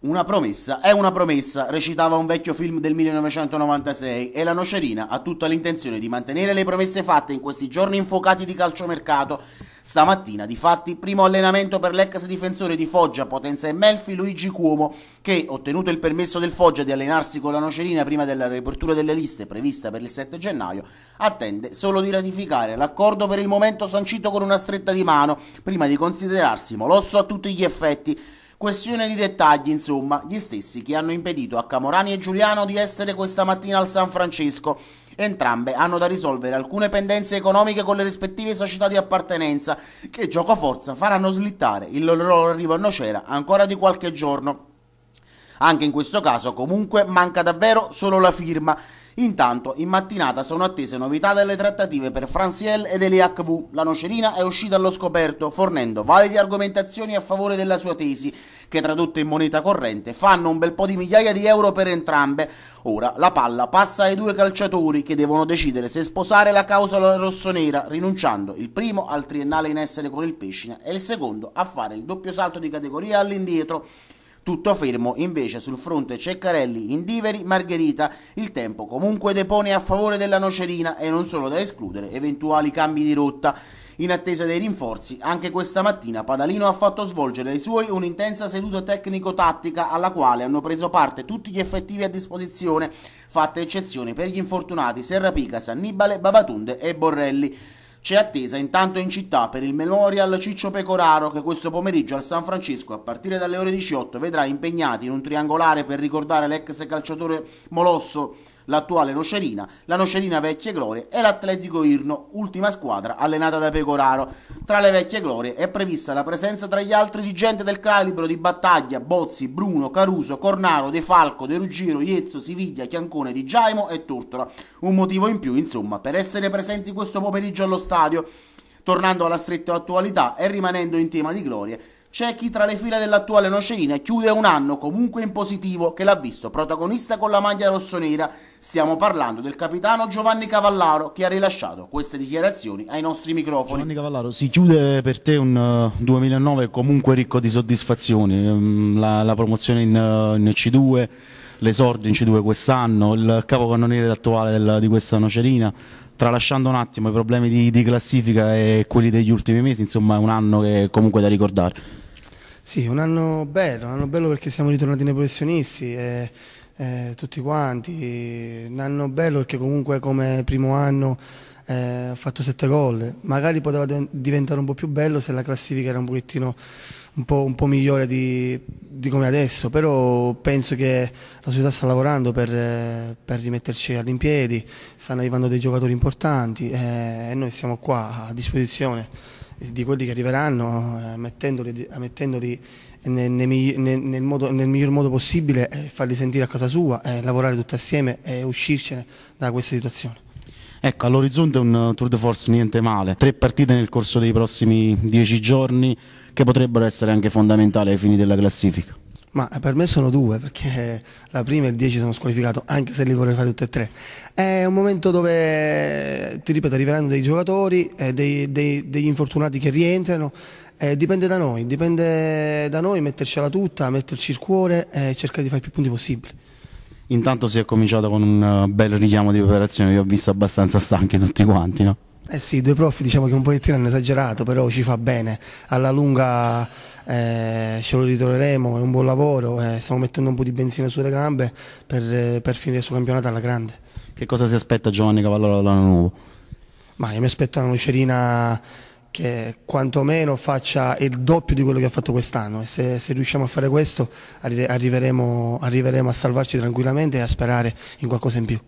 Una promessa è una promessa, recitava un vecchio film del 1996 e la Nocerina ha tutta l'intenzione di mantenere le promesse fatte in questi giorni infuocati di calciomercato. Stamattina, difatti, primo allenamento per l'ex difensore di Foggia, Potenza e Melfi, Luigi Cuomo, che, ottenuto il permesso del Foggia di allenarsi con la Nocerina prima della riapertura delle liste prevista per il 7 gennaio, attende solo di ratificare l'accordo per il momento sancito con una stretta di mano, prima di considerarsi molosso a tutti gli effetti Questione di dettagli, insomma, gli stessi che hanno impedito a Camorani e Giuliano di essere questa mattina al San Francesco. Entrambe hanno da risolvere alcune pendenze economiche con le rispettive società di appartenenza, che gioco forza faranno slittare il loro arrivo a Nocera ancora di qualche giorno. Anche in questo caso comunque manca davvero solo la firma. Intanto, in mattinata sono attese novità delle trattative per Franciel ed Eliakbu. La nocerina è uscita allo scoperto, fornendo valide argomentazioni a favore della sua tesi, che tradotte in moneta corrente fanno un bel po' di migliaia di euro per entrambe. Ora la palla passa ai due calciatori che devono decidere se sposare la causa rossonera, rinunciando il primo al triennale in essere con il Pescina e il secondo a fare il doppio salto di categoria all'indietro. Tutto fermo invece sul fronte Ceccarelli, Indiveri, Margherita. Il tempo comunque depone a favore della Nocerina e non sono da escludere eventuali cambi di rotta. In attesa dei rinforzi, anche questa mattina Padalino ha fatto svolgere ai suoi un'intensa seduta tecnico-tattica alla quale hanno preso parte tutti gli effettivi a disposizione, fatta eccezione per gli infortunati Serrapica, Sannibale, Babatunde e Borrelli. C'è attesa intanto in città per il Memorial Ciccio Pecoraro che questo pomeriggio al San Francisco a partire dalle ore 18 vedrà impegnati in un triangolare per ricordare l'ex calciatore Molosso l'attuale Nocerina, la Nocerina Vecchie Glorie e l'Atletico Irno, ultima squadra allenata da Pecoraro. Tra le vecchie glorie è prevista la presenza tra gli altri di gente del calibro di Battaglia, Bozzi, Bruno, Caruso, Cornaro, De Falco, De Ruggiro, Iezzo, Siviglia, Chiancone, Di Giaimo e Tortora. Un motivo in più, insomma, per essere presenti questo pomeriggio allo stadio. Tornando alla stretta attualità e rimanendo in tema di glorie, c'è chi tra le file dell'attuale Nocena chiude un anno comunque in positivo che l'ha visto protagonista con la maglia rossonera. Stiamo parlando del capitano Giovanni Cavallaro che ha rilasciato queste dichiarazioni ai nostri microfoni. Giovanni Cavallaro, si chiude per te un 2009 eh, comunque ricco di soddisfazioni, ehm, la, la promozione in, eh, in C2, l'esordio in C2 quest'anno, il capocannoniere attuale del, di questa Nocerina, tralasciando un attimo i problemi di, di classifica e quelli degli ultimi mesi, insomma è un anno che comunque da ricordare. Sì, un anno bello, un anno bello perché siamo ritornati nei professionisti, eh, eh, tutti quanti, un anno bello perché comunque come primo anno eh, ha fatto sette gol, magari poteva diventare un po' più bello se la classifica era un pochettino un po', un po migliore di, di, come adesso, però penso che la società sta lavorando per, per rimetterci all'impiedi, stanno arrivando dei giocatori importanti eh, e noi siamo qua a disposizione di quelli che arriveranno, eh, mettendoli, eh, mettendoli nel, nel, nel, modo, nel, miglior modo possibile, eh, farli sentire a casa sua, lavorare tutti assieme e uscircene da questa situazione. Ecco, all'orizzonte un Tour de Force niente male, tre partite nel corso dei prossimi dieci giorni che potrebbero essere anche fondamentali ai fini della classifica. Ma per me sono due, perché la prima e il 10 sono squalificato, anche se li vorrei fare tutte e tre. È un momento dove, ti ripeto, arriveranno dei giocatori, eh, dei, dei, degli infortunati che rientrano. Eh, dipende da noi, dipende da noi mettercela tutta, metterci il cuore e cercare di fare più punti possibili. Intanto si è cominciato con un eh, bel richiamo di preparazione, vi ho visto abbastanza stanchi tutti quanti, no? Eh sì, due prof diciamo che un pochettino hanno esagerato, però ci fa bene. Alla lunga eh, ce lo ritroveremo, è un buon lavoro, eh, stiamo mettendo un po' di benzina sulle gambe per, eh, per finire il suo campionato alla grande. Che cosa si aspetta Giovanni Cavallo dall'anno nuovo? Ma io mi aspetto una lucerina che quantomeno faccia il doppio di quello che ha fatto quest'anno e se, se, riusciamo a fare questo arriveremo, arriveremo a salvarci tranquillamente e a sperare in qualcosa in più.